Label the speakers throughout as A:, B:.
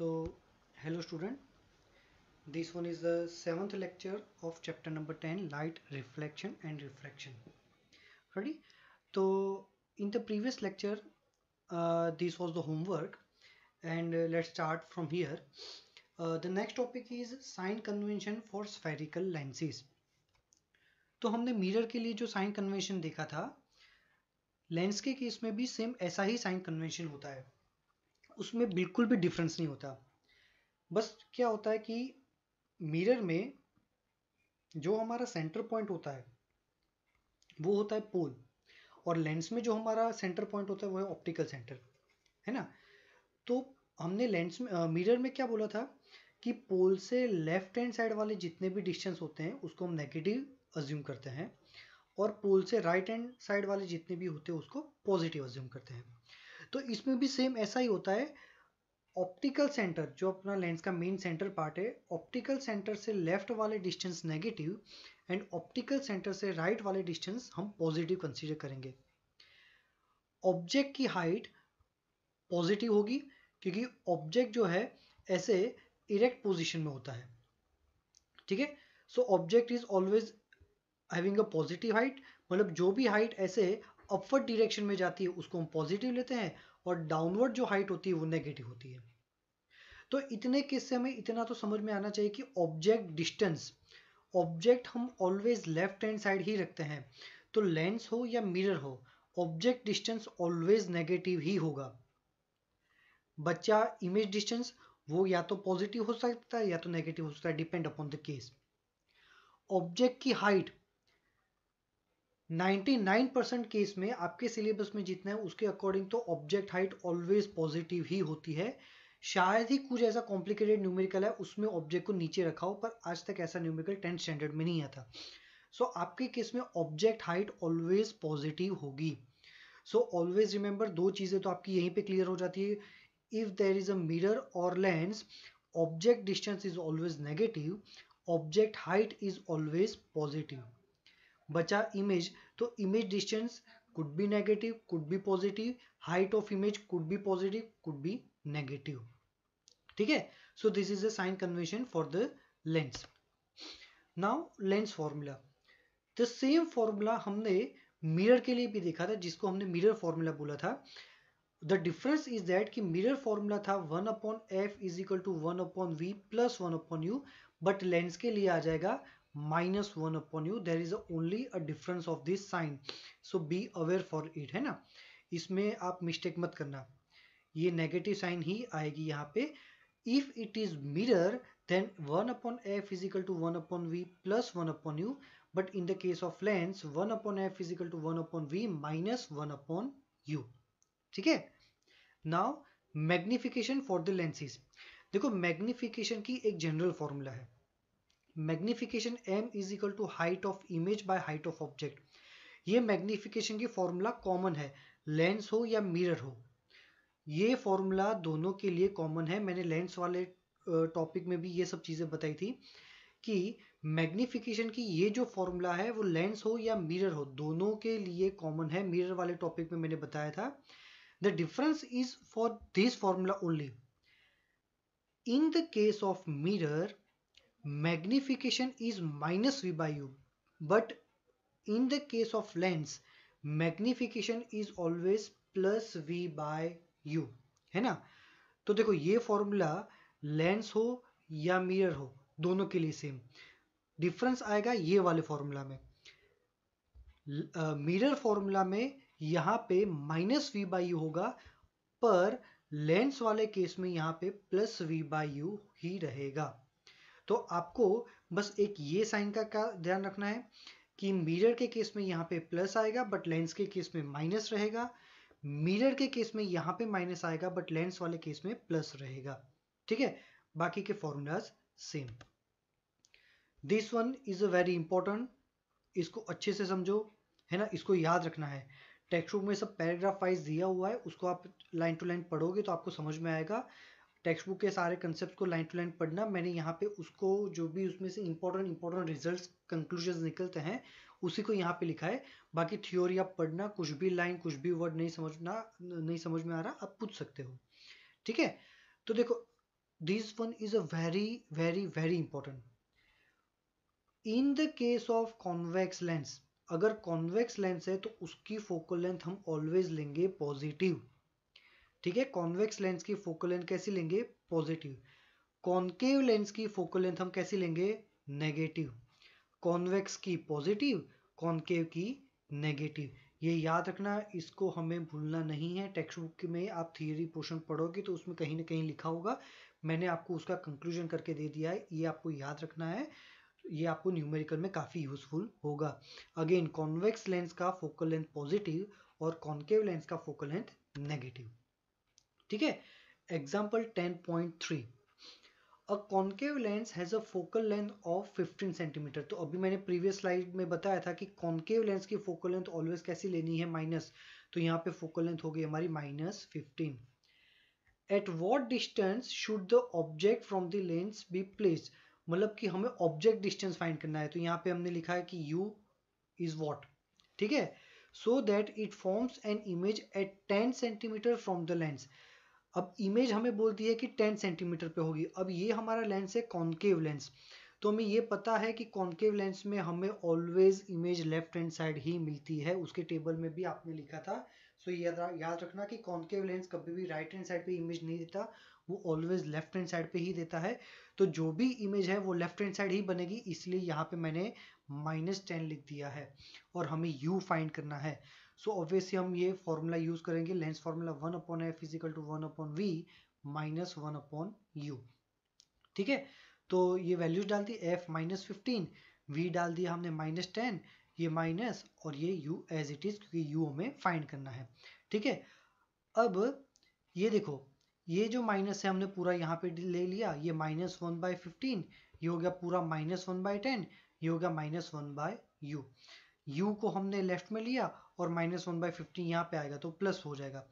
A: So, hello student. This one is the seventh lecture of chapter number 10 light reflection and refraction. Ready? So, in the previous lecture, uh, this was the homework and uh, let's start from here. Uh, the next topic is sign convention for spherical lenses. तो हमने mirror के लिए जो sign convention देखा था lens के case में भी सेम ऐसा ही साइन कन्वेंशन होता है उसमें बिल्कुल भी डिफरेंस नहीं होता बस क्या होता है कि मिरर में जो हमारा सेंटर पॉइंट होता है वो होता है पोल और लेंस में जो हमारा सेंटर पॉइंट होता है वो है ऑप्टिकल सेंटर है ना तो हमने लेंस में मिरर में क्या बोला था कि पोल से लेफ्ट हैंड साइड वाले जितने भी डिस्टेंस होते हैं उसको हम नेगेटिव अज्यूम करते हैं और पोल से राइट हैंड साइड वाले जितने भी होते हैं उसको पॉजिटिव अज्यूम करते हैं तो इसमें भी सेम ऐसा ही होता है ऑप्टिकल सेंटर जो अपना लेंस का मेन सेंटर पार्ट है ऑप्टिकल सेंटर से लेफ्ट वाले distance negative and optical centre से राइट right वाले डिस्टेंस हम पॉजिटिव कंसीडर करेंगे ऑब्जेक्ट की हाइट पॉजिटिव होगी क्योंकि ऑब्जेक्ट जो है ऐसे इरेक्ट पोजिशन में होता है ठीक है so object is always having a positive height मतलब जो भी हाइट ऐसे अपवर्ड डिरेक्शन में जाती है उसको हम पॉजिटिव लेते हैं और डाउनवर्ड जो हाइट होती है वो नेगेटिव होती है तो इतने केस से हमें इतना तो समझ में आना चाहिए कि ऑब्जेक्ट डिस्टेंस ऑब्जेक्ट हम ऑलवेज लेफ्ट हैंड साइड ही रखते हैं तो लेंस हो या मिरर हो ऑब्जेक्ट डिस्टेंस ऑलवेज नेगेटिव ही होगा बच्चा इमेज डिस्टेंस वो या तो पॉजिटिव हो सकता है या तो नेगेटिव हो सकता है depend upon the case object की हाइट 99% केस में आपके सिलेबस में जितना है उसके अकॉर्डिंग तो ऑब्जेक्ट हाइट ऑलवेज पॉजिटिव ही होती है शायद ही कुछ ऐसा कॉम्प्लिकेटेड न्यूमेरिकल है उसमें ऑब्जेक्ट को नीचे रखा हो पर आज तक ऐसा न्यूमेरिकल टेंथ स्टैंडर्ड में नहीं आता सो so, आपके केस में ऑब्जेक्ट हाइट ऑलवेज पॉजिटिव होगी सो ऑलवेज रिमेंबर दो चीज़ें तो आपकी यहीं पे क्लियर हो जाती है if there is a mirror और lens object distance is always negative object height is always positive बचा इमेज तो image distance could be negative could be positive height of image could be positive could be negative ठीक है so this is a sign convention for the lens now lens formula the same formula हमने mirror के लिए भी देखा था जिसको हमने मिरर फॉर्मूला बोला था द डिफरेंस इज दैट कि मिरर फॉर्मूला था one upon F is equal to one upon V plus one upon U but lens के लिए आ जाएगा minus one upon U there is only a difference of this sign so be aware for it है ना इसमें आप mistake मत करना ये नेगेटिव साइन ही आएगी यहाँ पे if it is mirror then one upon F is equal to one upon V plus one upon U but in the case of lens one upon F is equal to one upon V minus one upon U ठीक है now magnification for the lenses देखो magnification की एक general formula है magnification M is equal to height of image by height of object ये magnification की formula common है lens हो या मिरर हो ये फॉर्मूला दोनों के लिए कॉमन है मैंने लेंस वाले टॉपिक में भी ये सब चीज़ें बताई थी कि मैग्निफिकेशन की ये जो फॉर्मूला है वो लेंस हो या मिरर हो दोनों के लिए कॉमन है मिरर वाले टॉपिक में मैंने बताया था the difference is for this formula only in the case of mirror magnification is minus v by u but in the case of lens magnification is always plus v by u है ना तो देखो ये formula lens हो या mirror हो दोनों के लिए सेम डिफरेंस आएगा ये वाले फॉर्मूला में मिरर फॉर्मूला में यहां पे माइनस वी बाई होगा पर लेंस वाले केस में यहां पे प्लस वी बाई ही रहेगा तो आपको बस एक ये साइन का, का ध्यान रखना है कि मिरर के केस में यहाँ पे प्लस आएगा बट लेंस के केस में माइनस रहेगा मिरर के केस में यहाँ पे माइनस आएगा बट लेंस वाले केस में प्लस रहेगा ठीक है बाकी के formulas same this one is a very important इसको अच्छे से समझो है ना इसको याद रखना है टेक्स्ट बुक में सब पैराग्राफ वाइज दिया हुआ है उसको आप लाइन टू लाइन पढ़ोगे तो आपको समझ में आएगा टेक्स्ट बुक के सारे कंसेप्ट को लाइन टू लाइन पढ़ना मैंने यहाँ पे उसको जो भी उसमें से इंपॉर्टेंट इंपॉर्टेंट रिजल्ट कंक्लूजन निकलते हैं उसी को यहाँ पे लिखा है बाकी थ्योरी आप पढ़ना कुछ भी लाइन कुछ भी वर्ड नहीं समझना नहीं समझ में आ रहा आप पूछ सकते हो ठीक है तो देखो this one is a very very very important in the case of convex lens अगर कॉन्वेक्स लेंस है तो उसकी फोकल लेंथ हम ऑलवेज लेंगे पॉजिटिव ठीक है कॉन्वेक्स लेंस की फोकल लेंथ कैसी लेंगे पॉजिटिव कॉन्केव लेंस की फोकल लेंथ हम कैसी लेंगे नेगेटिव कॉन्वेक्स की पॉजिटिव कॉन्केव की नेगेटिव ये याद रखना इसको हमें भूलना नहीं है टेक्स्ट बुक में आप थियरी पोर्शन पढ़ोगे तो उसमें कहीं ना कहीं लिखा होगा मैंने आपको उसका कंक्लूजन करके दे दिया है ये आपको याद रखना है ये आपको न्यूमेरिकल में काफ़ी यूजफुल होगा अगेन कॉन्वेक्स लेंस का फोकल लेंथ पॉजिटिव और कॉन्केव लेंस का फोकल लेंथ नेगेटिव ठीक है example ten point three a concave lens has a focal length of 15 centimetre तो अभी मैंने प्रीवियस स्लाइड में बताया था कि कॉन्केव लेंस की फोकल लेंथ ऑलवेज कैसी लेनी है माइनस तो यहाँ पे फोकल लेंथ हो गई हमारी minus fifteen at what distance should the object from the lens be place मतलब कि हमें ऑब्जेक्ट डिस्टेंस फाइंड करना है तो यहाँ पे हमने लिखा है कि u इज वॉट ठीक है so that it forms an image at 10 centimetre from the lens अब इमेज हमें बोलती है कि टेन सेंटीमीटर पे होगी अब ये हमारा लेंस है कॉन्केव लेंस तो हमें ये पता है कि कॉन्केव लेंस में हमें always image left hand side ही मिलती है उसके टेबल में भी आपने लिखा था सो याद याद रखना कि कॉन्केव लेंस कभी भी राइट हैंड साइड पे इमेज नहीं देता वो ऑलवेज लेफ्ट हैंड साइड पे ही देता है तो जो भी इमेज है वो लेफ्ट हैंड साइड ही बनेगी इसलिए यहाँ पे मैंने माइनस टेन लिख दिया है और हमें यू फाइंड करना है सो ऑब्वियसली हम ये फॉर्मूला यूज करेंगे lens formula one upon F is equal to one upon V minus one upon U ठीक है तो ये वैल्यूज डाल दी एफ माइनस फिफ्टीन वी डाल दिया हमने माइनस टेन ये माइनस और ये यू एज इट इज क्योंकि यू हमें फाइंड करना है ठीक है अब ये देखो ये जो माइनस है हमने पूरा यहाँ पे ले लिया ये माइनस वन बाय फिफ्टीन ये हो गया पूरा माइनस वन बाय टेन ये हो गया minus one by U u को हमने लेफ्ट में लिया और माइनस वन बाई फिफ्टीन यहाँ पे आएगा तो प्लस हो जाएगा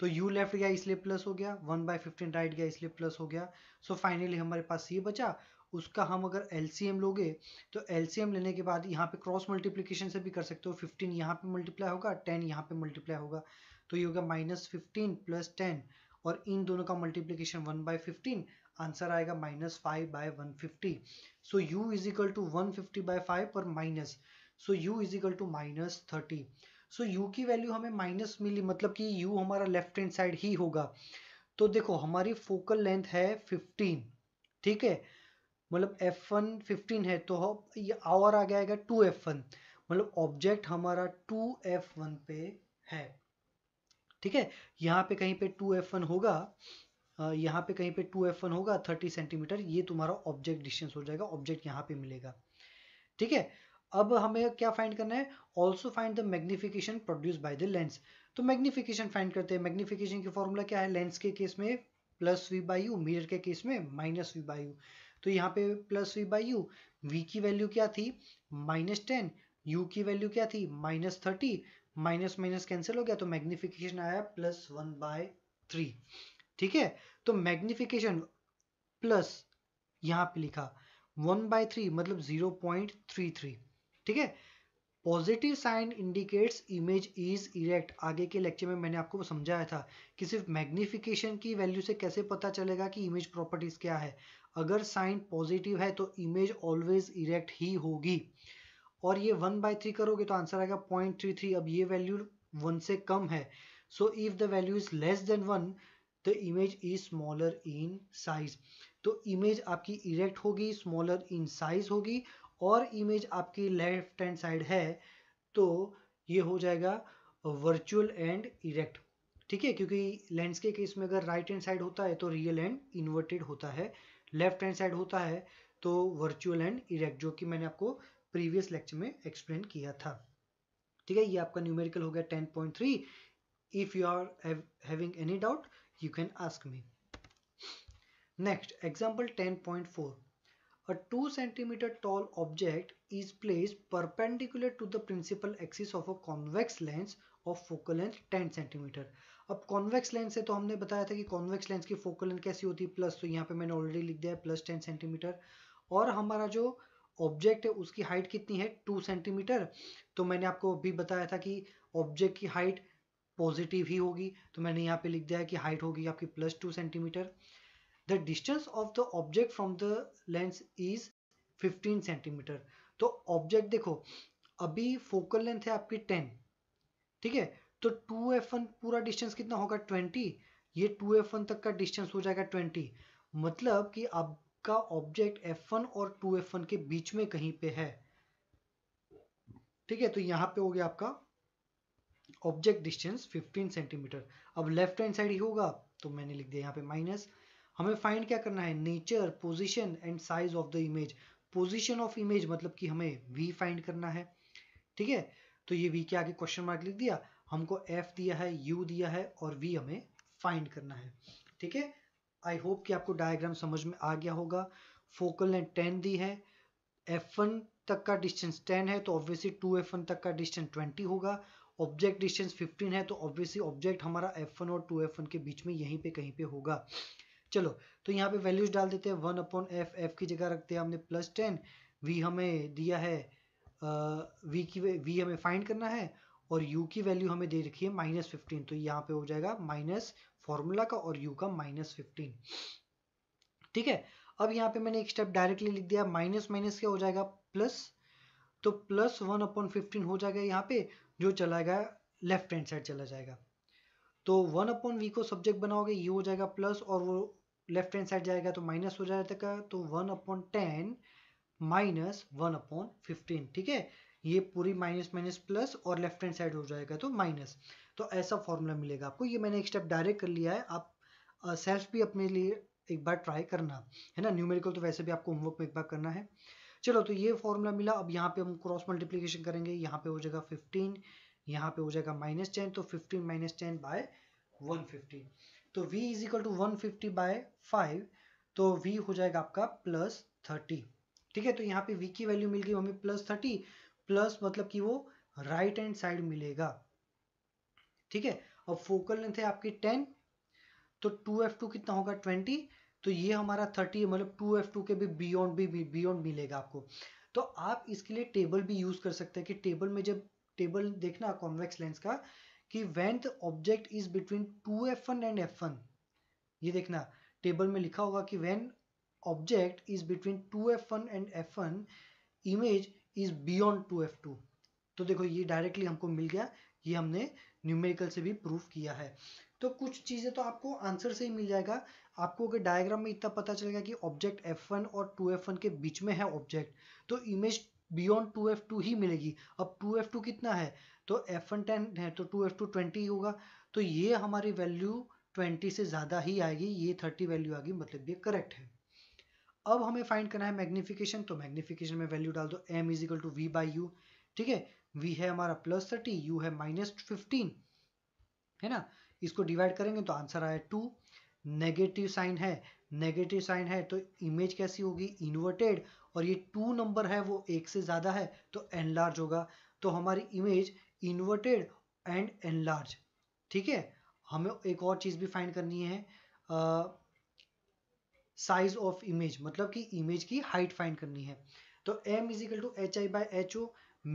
A: तो u लेफ्ट गया इसलिए प्लस हो गया वन बाई फिफ्टीन राइट गया इसलिए प्लस हो गया सो so फाइनली हमारे पास ये बचा उसका हम अगर एल लोगे तो एलसीएम लेने के बाद यहाँ पे क्रॉस मल्टीप्लीकेशन से भी कर सकते हो फिफ्टीन यहाँ पे मल्टीप्लाई होगा टेन यहाँ पे मल्टीप्लाई होगा तो ये होगा माइनस फिफ्टीन प्लस टेन और इन दोनों का multiplication one by fifteen answer आएगा minus five by one fifty so U is equal to one fifty by five और minus so u is equal to minus thirty so u की value हमें minus मिली मतलब कि u हमारा left hand side ही होगा तो देखो हमारी फोकल लेंथ है 15 ठीक है मतलब f1 15 है तो ये आवर आ जाएगा टू एफ वन मतलब ऑब्जेक्ट हमारा टू एफ वन पे है ठीक है यहाँ पे कहीं पे टू एफ वन होगा यहाँ पे कहीं पे टू एफ वन होगा थर्टी सेंटीमीटर ये तुम्हारा ऑब्जेक्ट डिस्टेंस हो जाएगा ऑब्जेक्ट यहाँ पे मिलेगा ठीक है अब हमें क्या फाइंड करना है also find the magnification produce by the lens तो मैग्निफिकेशन फाइंड करते हैं मैग्निफिकेशन की फॉर्मूला क्या है लेंस के केस में plus V by U mirror के केस में माइनस वी बाई यू तो यहाँ पे plus V by U V की वैल्यू क्या थी माइनस टेन यू की वैल्यू क्या थी minus thirty minus minus cancel हो गया तो मैग्निफिकेशन आया प्लस वन बाय थ्री ठीक है तो मैग्निफिकेशन प्लस यहाँ पे लिखा वन बाय थ्री मतलब जीरो पॉइंट थ्री थ्री ठीक है positive sign indicates image is erect आगे के लेक्चर में मैंने आपको समझाया था कि सिर्फ मैग्निफिकेशन की वैल्यू से कैसे पता चलेगा कि इमेज प्रॉपर्टीज क्या है अगर साइन पॉजिटिव है तो इमेज ऑलवेज इरेक्ट ही होगी और ये वन बाई थ्री करोगे तो आंसर आएगा पॉइंट थ्री थ्री अब ये वैल्यू वन से कम है so if the value is less than one the image is smaller in size तो इमेज आपकी इरेक्ट होगी स्मॉलर इन साइज होगी और इमेज आपकी लेफ्ट हैंड साइड है तो ये हो जाएगा वर्चुअल एंड इरेक्ट ठीक है क्योंकि लेंस के केस में अगर राइट हैंड साइड होता है तो रियल एंड इन्वर्टेड होता है लेफ्ट हैंड साइड होता है तो वर्चुअल एंड इरेक्ट जो कि मैंने आपको प्रीवियस लेक्चर में एक्सप्लेन किया था ठीक है ये आपका न्यूमेरिकल हो गया ten point three if you are having any doubt you can ask me next example ten point four A 2 cm tall object is placed perpendicular to the principal axis of a convex lens of focal length 10 cm अब convex lens से तो हमने बताया था कि convex lens की focal length कैसी होती है प्लस तो यहाँ पे मैंने ऑलरेडी लिख दिया है प्लस 10 सेंटीमीटर और हमारा जो ऑब्जेक्ट है उसकी हाइट कितनी है 2 सेंटीमीटर तो मैंने आपको अभी बताया था कि ऑब्जेक्ट की हाइट पॉजिटिव ही होगी तो मैंने यहाँ पे लिख दिया है कि हाइट होगी आपकी plus two centimetre the distance of the object from the lens is 15 centimetre तो ऑब्जेक्ट देखो अभी फोकल लेंथ है आपकी 10 ठीक है तो 2f1 पूरा डिस्टेंस कितना होगा 20 ये 2f1 तक का डिस्टेंस हो जाएगा 20 मतलब कि आपका ऑब्जेक्ट f1 और 2f1 के बीच में कहीं पे है ठीक है तो यहां पे हो गया आपका ऑब्जेक्ट डिस्टेंस 15 सेंटीमीटर अब लेफ्ट हैंड साइड ही होगा तो मैंने लिख दिया यहाँ पे माइनस हमें फाइंड क्या करना है nature position and size of the image position of image मतलब कि हमें वी फाइंड करना है ठीक है तो ये वी के आगे क्वेश्चन मार्क लिख दिया हमको एफ दिया है यू दिया है और वी हमें फाइंड करना है ठीक है आई होप कि आपको डायग्राम समझ में आ गया होगा फोकल ने टेन दी है एफ वन तक का डिस्टेंस टेन है तो ऑब्वियसली टू एफ वन तक का डिस्टेंस ट्वेंटी होगा ऑब्जेक्ट डिस्टेंस फिफ्टीन है तो ऑब्वियसली ऑब्जेक्ट हमारा एफ वन और टू एफ वन के बीच में यहीं पे कहीं पे होगा चलो तो यहाँ पे वैल्यूज डाल देते हैं वन अपॉन एफ एफ की जगह रखते हैं हमने प्लस टेन वी हमें दिया है वी की वी हमें फाइंड करना है और यू की वैल्यू हमें दे रखी है माइनस फिफ्टीन तो यहाँ पे हो जाएगा माइनस फॉर्मूला का और यू का माइनस फिफ्टीन ठीक है अब यहाँ पे मैंने एक स्टेप डायरेक्टली लिख दिया माइनस माइनस क्या हो जाएगा प्लस तो प्लस वन अपॉन फिफ्टीन हो जाएगा यहाँ पे जो चला गया लेफ्ट हैंड साइड चला जाएगा तो वन अपॉन वी को सब्जेक्ट बनाओगे ये हो जाएगा प्लस और वो लेफ्ट हैंड साइड जाएगा तो माइनस हो जाएगा तो one upon ten minus one upon fifteen ठीक है ये पूरी माइनस माइनस प्लस और लेफ्ट हैंड साइड हो जाएगा तो माइनस तो ऐसा फॉर्मूला मिलेगा आपको ये मैंने एक स्टेप डायरेक्ट कर लिया है आप सेल्फ भी अपने लिए एक बार ट्राई करना है ना न्यूमेरिकल तो वैसे भी आपको होमवर्क में एक बार करना है चलो तो ये फॉर्मूला मिला अब यहाँ पे हम क्रॉस मल्टीप्लीकेशन करेंगे यहाँ पे हो जाएगा फिफ्टीन यहाँ पे हो जाएगा माइनस टेन तो fifteen minus ten by one fifty तो v is equal to one fifty by five तो v हो जाएगा आपका प्लस थर्टी ठीक है तो यहाँ पे v की वैल्यू मिल गई हमें प्लस थर्टी प्लस मतलब कि वो राइट हैंड साइड मिलेगा ठीक है अब फोकल लेंथ है आपकी टेन तो टू एफ टू कितना होगा ट्वेंटी तो ये हमारा थर्टी मतलब टू एफ टू के भी बियॉन्ड भी बियॉन्ड मिलेगा आपको तो आप इसके लिए टेबल भी यूज कर सकते हैं कि टेबल में जब टेबल देखना कॉन्वेक्स लेंस का कि when the object is between two F one and F one ये देखना टेबल में लिखा होगा कि when object is between two F one and F one image is beyond two F two तो देखो ये डायरेक्टली हमको मिल गया ये हमने न्यूमेरिकल से भी प्रूफ किया है तो कुछ चीज़ें तो आपको आंसर से ही मिल जाएगा आपको अगर डायग्राम में इतना पता चलेगा कि ऑब्जेक्ट F1 और 2F1 के बीच में है ऑब्जेक्ट तो image beyond two F two ही मिलेगी अब टू एफ टू कितना है तो एफ वन टेन है तो टू एफ टू ट्वेंटी होगा तो ये हमारी वैल्यू ट्वेंटी से ज़्यादा ही आएगी ये थर्टी वैल्यू आएगी मतलब ये करेक्ट है अब हमें फाइंड करना है मैग्निफिकेशन तो मैग्निफिकेशन में वैल्यू डाल दो M is equal to V by U ठीक है वी है हमारा प्लस थर्टी यू है माइनस फिफ्टीन है ना इसको डिवाइड करेंगे तो आंसर आया टू नेगेटिव साइन है नेगेटिव साइन है तो इमेज कैसी होगी इन्वर्टेड और ये टू नंबर है वो एक से ज़्यादा है तो एनलार्ज होगा तो हमारी इमेज इन्वर्टेड एंड एनलार्ज ठीक है हमें एक और चीज़ भी फाइंड करनी है साइज ऑफ इमेज मतलब कि इमेज की हाइट फाइंड करनी है तो M is equal to H I by H O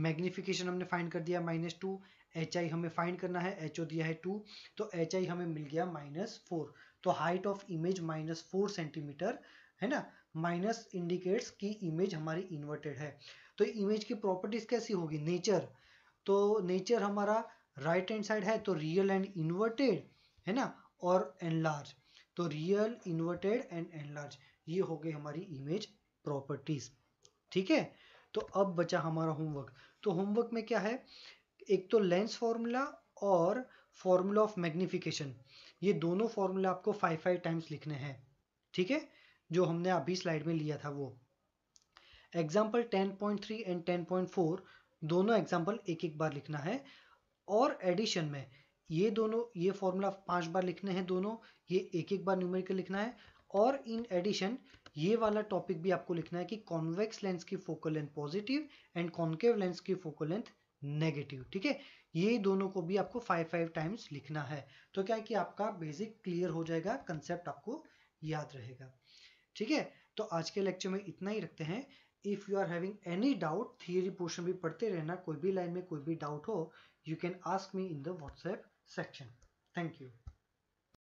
A: magnification हमने फाइंड कर दिया माइनस टू एच आई हमें फाइंड करना है एच ओ दिया है टू तो एच आई हमें मिल गया माइनस फोर तो height of image minus four centimetre है ना माइनस इंडिकेट्स कि इमेज हमारी इन्वर्टेड है तो इमेज की प्रॉपर्टीज कैसी होगी नेचर तो नेचर हमारा राइट हैंड साइड है तो रियल एंड इन्वर्टेड है ना और एनलार्ज तो रियल इन्वर्टेड एंड एनलार्ज ये हो गई हमारी इमेज प्रॉपर्टीज ठीक है तो अब बचा हमारा होमवर्क तो होमवर्क में क्या है एक तो लेंस फॉर्मूला और फॉर्मूला ऑफ मैग्निफिकेशन ये दोनों फॉर्मूला आपको फाइव फाइव टाइम्स लिखने हैं ठीक है जो हमने अभी स्लाइड में लिया था वो एग्जाम्पल 10.3 एंड 10.4 दोनों एग्जाम्पल एक एक बार लिखना है और एडिशन में ये दोनों ये फॉर्मूला पांच बार लिखने हैं दोनों ये एक एक बार न्यूमेरिकल लिखना है और इन एडिशन ये वाला टॉपिक भी आपको लिखना है कि कॉन्वेक्स लेंस की focal length positive and concave lens की फोकल लेंथ नेगेटिव ठीक है ये दोनों को भी आपको फाइव फाइव टाइम्स लिखना है तो क्या है कि आपका बेसिक क्लियर हो जाएगा कंसेप्ट आपको याद रहेगा ठीक है तो आज के लेक्चर में इतना ही रखते हैं if you are having any doubt theory portion भी पढ़ते रहना कोई भी लाइन में कोई भी डाउट हो you can ask me in the WhatsApp section thank you